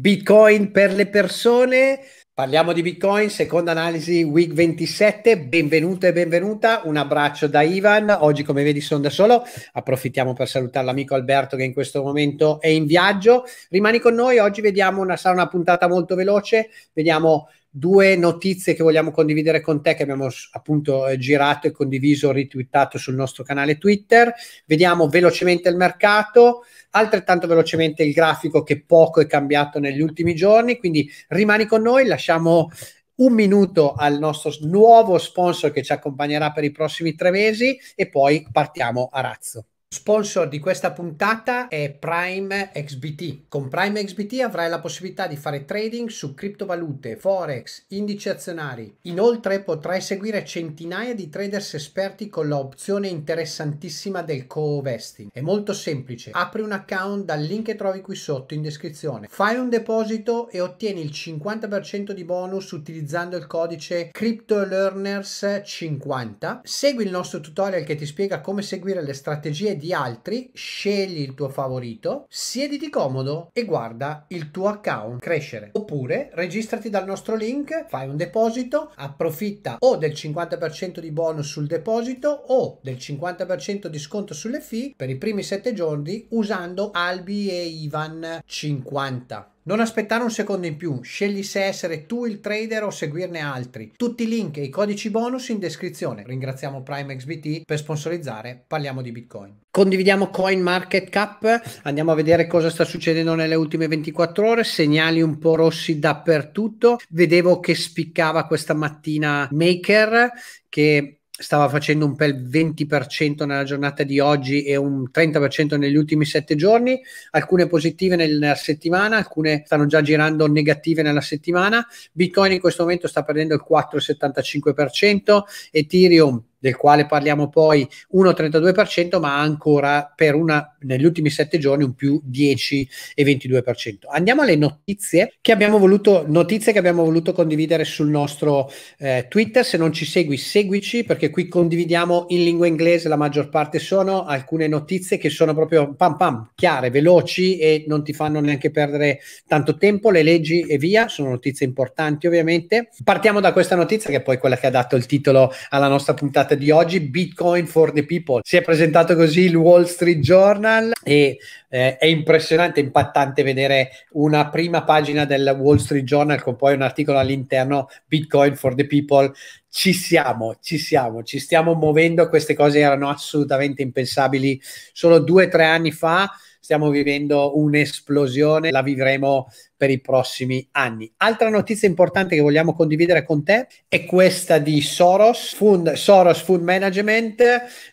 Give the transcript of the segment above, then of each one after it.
Bitcoin per le persone. Parliamo di Bitcoin, seconda analisi week 27. Benvenuto e benvenuta. Un abbraccio da Ivan. Oggi, come vedi, sono da solo. Approfittiamo per salutare l'amico Alberto che in questo momento è in viaggio. Rimani con noi. Oggi vediamo una, sarà una puntata molto veloce. Vediamo due notizie che vogliamo condividere con te che abbiamo appunto eh, girato e condiviso, ritwittato sul nostro canale Twitter. Vediamo velocemente il mercato, altrettanto velocemente il grafico che poco è cambiato negli ultimi giorni, quindi rimani con noi, lasciamo un minuto al nostro nuovo sponsor che ci accompagnerà per i prossimi tre mesi e poi partiamo a razzo. Sponsor di questa puntata è Prime XBT. Con Prime XBT avrai la possibilità di fare trading su criptovalute, forex, indici azionari. Inoltre potrai seguire centinaia di traders esperti con l'opzione interessantissima del co-vesting. È molto semplice. Apri un account dal link che trovi qui sotto in descrizione. Fai un deposito e ottieni il 50% di bonus utilizzando il codice CryptoLearners50. Segui il nostro tutorial che ti spiega come seguire le strategie di altri, scegli il tuo favorito, siediti comodo e guarda il tuo account crescere. Oppure registrati dal nostro link, fai un deposito, approfitta o del 50% di bonus sul deposito o del 50% di sconto sulle fee per i primi 7 giorni usando Albi e Ivan 50. Non aspettare un secondo in più, scegli se essere tu il trader o seguirne altri. Tutti i link e i codici bonus in descrizione. Ringraziamo PrimeXBT per sponsorizzare Parliamo di Bitcoin. Condividiamo CoinMarketCap, andiamo a vedere cosa sta succedendo nelle ultime 24 ore, segnali un po' rossi dappertutto. Vedevo che spiccava questa mattina Maker che stava facendo un bel 20% nella giornata di oggi e un 30% negli ultimi sette giorni, alcune positive nel, nella settimana, alcune stanno già girando negative nella settimana, Bitcoin in questo momento sta perdendo il 4,75%, Ethereum del quale parliamo poi 1,32%, ma ancora per una, negli ultimi sette giorni un più 10,22%. Andiamo alle notizie che abbiamo voluto, notizie che abbiamo voluto condividere sul nostro eh, Twitter. Se non ci segui, seguici perché qui condividiamo in lingua inglese la maggior parte sono alcune notizie che sono proprio pam pam, chiare, veloci e non ti fanno neanche perdere tanto tempo. Le leggi e via, sono notizie importanti ovviamente. Partiamo da questa notizia che è poi quella che ha dato il titolo alla nostra puntata puntata di oggi, Bitcoin for the People. Si è presentato così il Wall Street Journal e eh, è impressionante, impattante vedere una prima pagina del Wall Street Journal con poi un articolo all'interno, Bitcoin for the People. Ci siamo, ci siamo, ci stiamo muovendo, queste cose erano assolutamente impensabili solo due o tre anni fa stiamo vivendo un'esplosione, la vivremo per i prossimi anni. Altra notizia importante che vogliamo condividere con te è questa di Soros, Fund, Soros Fund Management.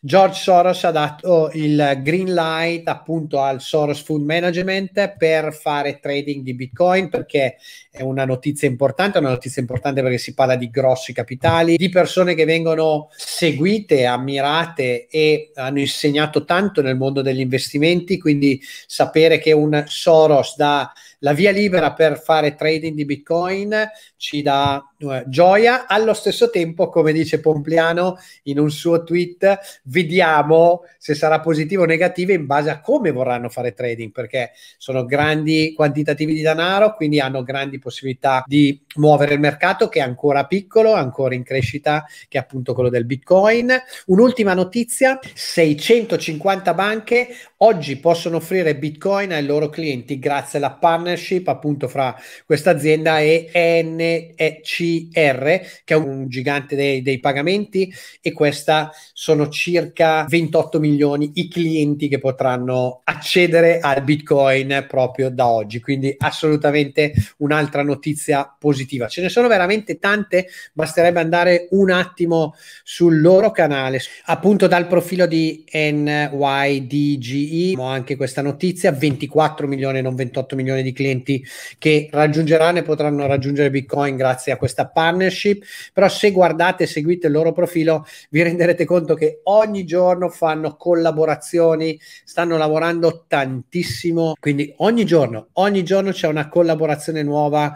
George Soros ha dato il green light appunto al Soros Fund Management per fare trading di Bitcoin perché è una notizia importante, una notizia importante perché si parla di grossi capitali, di persone che vengono seguite, ammirate e hanno insegnato tanto nel mondo degli investimenti, quindi sapere che un Soros da la via libera per fare trading di Bitcoin ci dà eh, gioia. Allo stesso tempo, come dice Pompliano in un suo tweet, vediamo se sarà positivo o negativo in base a come vorranno fare trading, perché sono grandi quantitativi di denaro, quindi hanno grandi possibilità di muovere il mercato che è ancora piccolo, ancora in crescita, che è appunto quello del Bitcoin. Un'ultima notizia, 650 banche oggi possono offrire Bitcoin ai loro clienti grazie alla partnership appunto fra questa azienda e NECR, che è un gigante dei, dei pagamenti, e questa sono circa 28 milioni i clienti che potranno accedere al Bitcoin proprio da oggi. Quindi assolutamente un'altra notizia positiva. Ce ne sono veramente tante, basterebbe andare un attimo sul loro canale, appunto dal profilo di NYDG CCI, anche questa notizia, 24 milioni, non 28 milioni di clienti che raggiungeranno e potranno raggiungere Bitcoin grazie a questa partnership, però se guardate e seguite il loro profilo vi renderete conto che ogni giorno fanno collaborazioni, stanno lavorando tantissimo, quindi ogni giorno, ogni giorno c'è una collaborazione nuova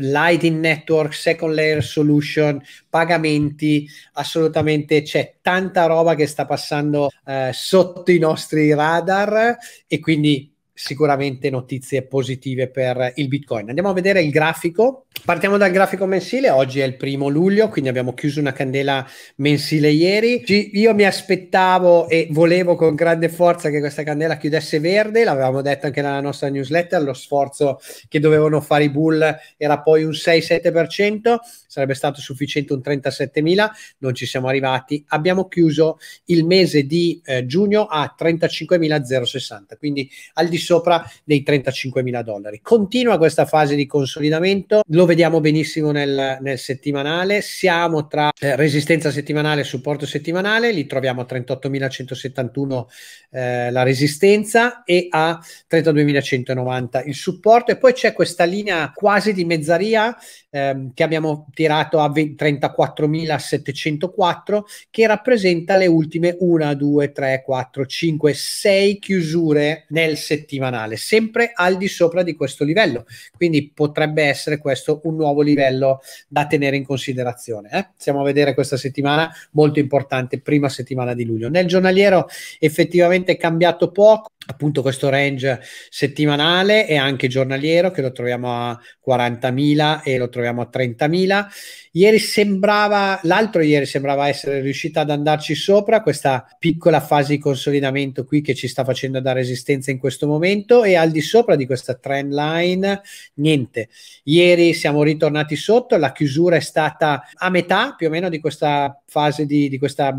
Lighting Network, Second Layer Solution, pagamenti, assolutamente c'è tanta roba che sta passando eh, sotto i nostri radar e quindi sicuramente notizie positive per il Bitcoin. Andiamo a vedere il grafico. Partiamo dal grafico mensile. Oggi è il primo luglio, quindi abbiamo chiuso una candela mensile ieri. Io mi aspettavo e volevo con grande forza che questa candela chiudesse verde. L'avevamo detto anche nella nostra newsletter. Lo sforzo che dovevano fare i bull era poi un 6-7%. Sarebbe stato sufficiente un 37.000. Non ci siamo arrivati. Abbiamo chiuso il mese di eh, giugno a 35.060. Quindi al di sopra dei 35 mila dollari. Continua questa fase di consolidamento, lo vediamo benissimo nel, nel settimanale, siamo tra eh, resistenza settimanale e supporto settimanale, li troviamo a 38.171 eh, la resistenza e a 32.190 il supporto e poi c'è questa linea quasi di mezzaria ehm, che abbiamo tirato a 20, 34.704 che rappresenta le ultime 1, 2, 3, 4, 5, 6 chiusure nel settimanale settimanale, sempre al di sopra di questo livello. Quindi potrebbe essere questo un nuovo livello da tenere in considerazione. Eh? Stiamo a vedere questa settimana molto importante, prima settimana di luglio. Nel giornaliero effettivamente è cambiato poco, appunto questo range settimanale e anche giornaliero che lo troviamo a 40.000 e lo troviamo a 30.000. Ieri sembrava, l'altro ieri sembrava essere riuscita ad andarci sopra, questa piccola fase di consolidamento qui che ci sta facendo da resistenza in questo momento momento e al di sopra di questa trend line niente. Ieri siamo ritornati sotto, la chiusura è stata a metà più o meno di questa fase di, di questa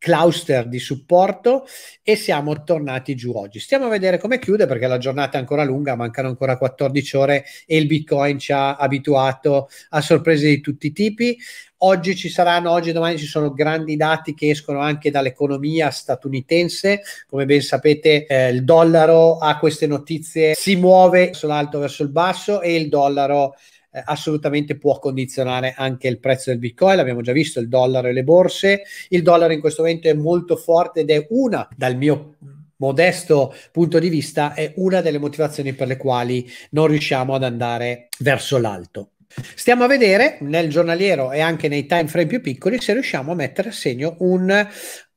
cluster di supporto e siamo tornati giù oggi. Stiamo a vedere come chiude perché la giornata è ancora lunga, mancano ancora 14 ore e il Bitcoin ci ha abituato a sorprese di tutti i tipi. Oggi ci saranno, oggi e domani ci sono grandi dati che escono anche dall'economia statunitense. Come ben sapete, eh, il dollaro a queste notizie si muove sull'alto verso il basso e il dollaro eh, assolutamente può condizionare anche il prezzo del Bitcoin, l'abbiamo già visto, il dollaro e le borse. Il dollaro in questo momento è molto forte ed è una, dal mio modesto punto di vista, è una delle motivazioni per le quali non riusciamo ad andare verso l'alto. Stiamo a vedere nel giornaliero e anche nei time frame più piccoli se riusciamo a mettere a segno un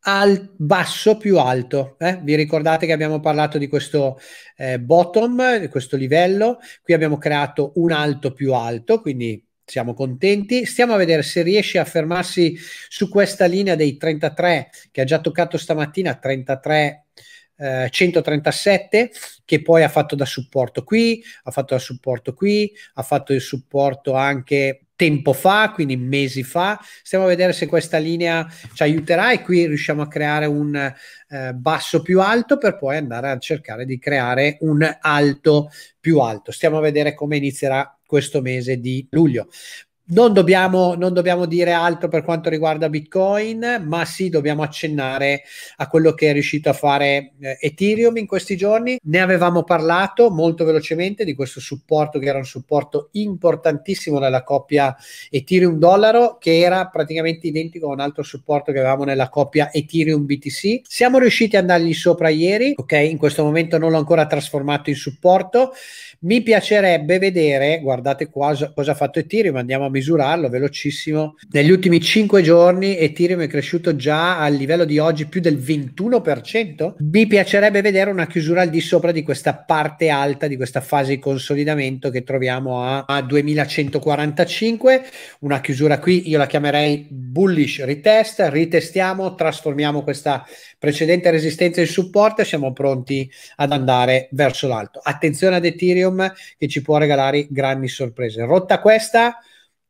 al basso più alto. Eh? Vi ricordate che abbiamo parlato di questo eh, bottom, di questo livello? Qui abbiamo creato un alto più alto, quindi siamo contenti. Stiamo a vedere se riesce a fermarsi su questa linea dei 33 che ha già toccato stamattina, 33. 137 eh, che poi ha fatto da supporto qui, ha fatto da supporto qui, ha fatto il supporto anche tempo fa, quindi mesi fa. Stiamo a vedere se questa linea ci aiuterà e qui riusciamo a creare un eh, basso più alto per poi andare a cercare di creare un alto più alto. Stiamo a vedere come inizierà questo mese di luglio non dobbiamo, non dobbiamo, dire altro per quanto riguarda Bitcoin, ma sì, dobbiamo accennare a quello che è riuscito a fare eh, Ethereum in questi giorni. Ne avevamo parlato molto velocemente di questo supporto che era un supporto importantissimo nella coppia Ethereum-Dollaro, che era praticamente identico a un altro supporto che avevamo nella coppia Ethereum-BTC. Siamo riusciti ad andargli sopra ieri, ok? In questo momento non l'ho ancora trasformato in supporto. Mi piacerebbe vedere, guardate qua cosa ha fatto Ethereum, andiamo a misurare misurarlo, velocissimo. Negli ultimi 5 giorni Ethereum è cresciuto già al livello di oggi più del 21%. Mi piacerebbe vedere una chiusura al di sopra di questa parte alta, di questa fase di consolidamento che troviamo a, a 2145. Una chiusura qui io la chiamerei bullish retest, ritestiamo, trasformiamo questa precedente resistenza in supporto e siamo pronti ad andare verso l'alto. Attenzione ad Ethereum che ci può regalare grandi sorprese. Rotta questa,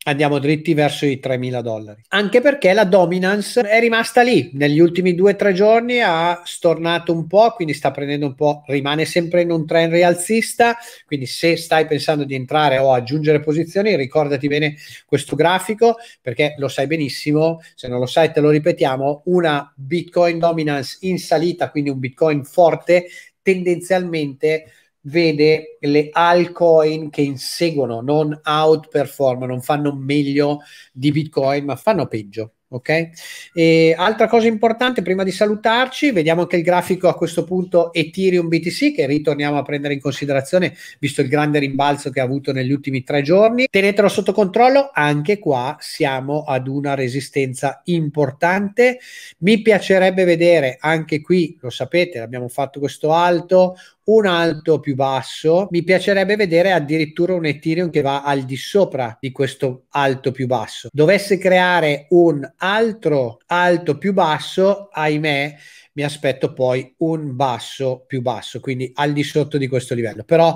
andiamo dritti verso i 3.000 dollari. Anche perché la dominance è rimasta lì negli ultimi due o tre giorni, ha stornato un po', quindi sta prendendo un po', rimane sempre in un trend rialzista, quindi se stai pensando di entrare o aggiungere posizioni, ricordati bene questo grafico, perché lo sai benissimo, se non lo sai te lo ripetiamo, una Bitcoin dominance in salita, quindi un Bitcoin forte, tendenzialmente vede le altcoin che inseguono, non outperform, non fanno meglio di Bitcoin, ma fanno peggio. Ok? E altra cosa importante, prima di salutarci, vediamo anche il grafico a questo punto Ethereum BTC che ritorniamo a prendere in considerazione visto il grande rimbalzo che ha avuto negli ultimi tre giorni. Tenetelo sotto controllo, anche qua siamo ad una resistenza importante. Mi piacerebbe vedere anche qui, lo sapete, abbiamo fatto questo alto, un alto più basso. Mi piacerebbe vedere addirittura un Ethereum che va al di sopra di questo alto più basso. Dovesse creare un altro alto più basso, ahimè, mi aspetto poi un basso più basso, quindi al di sotto di questo livello. Però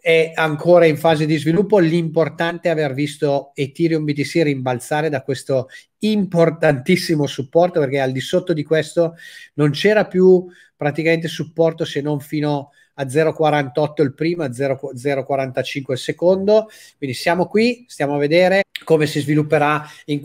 è ancora in fase di sviluppo, l'importante è aver visto Ethereum BTC rimbalzare da questo importantissimo supporto, perché al di sotto di questo non c'era più praticamente supporto se non fino a 0,48 il primo, a 0,45 il secondo. Quindi siamo qui, stiamo a vedere come si svilupperà in,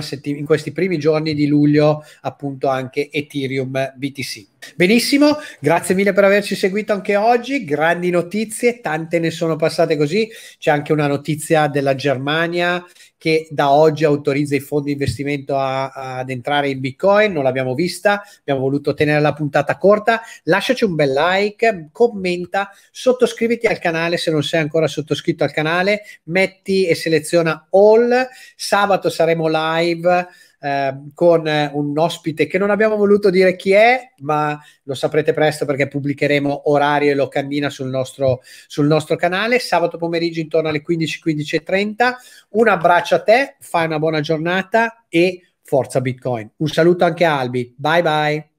setti- in questi primi giorni di luglio appunto anche Ethereum BTC. Benissimo, grazie mille per averci seguito anche oggi, grandi notizie, tante ne sono passate così, c'è anche una notizia della Germania che da oggi autorizza i fondi di investimento a, a, ad entrare in Bitcoin, non l'abbiamo vista, abbiamo voluto tenere la puntata corta, lasciaci un bel like, commenta, sottoscriviti al canale se non sei ancora sottoscritto al canale, metti e seleziona all Hall. Sabato saremo live eh, con un ospite che non abbiamo voluto dire chi è, ma lo saprete presto perché pubblicheremo orario e locandina sul nostro, sul nostro canale. Sabato pomeriggio intorno alle 15.15.30. Un abbraccio a te, fai una buona giornata e forza Bitcoin. Un saluto anche a Albi. Bye bye.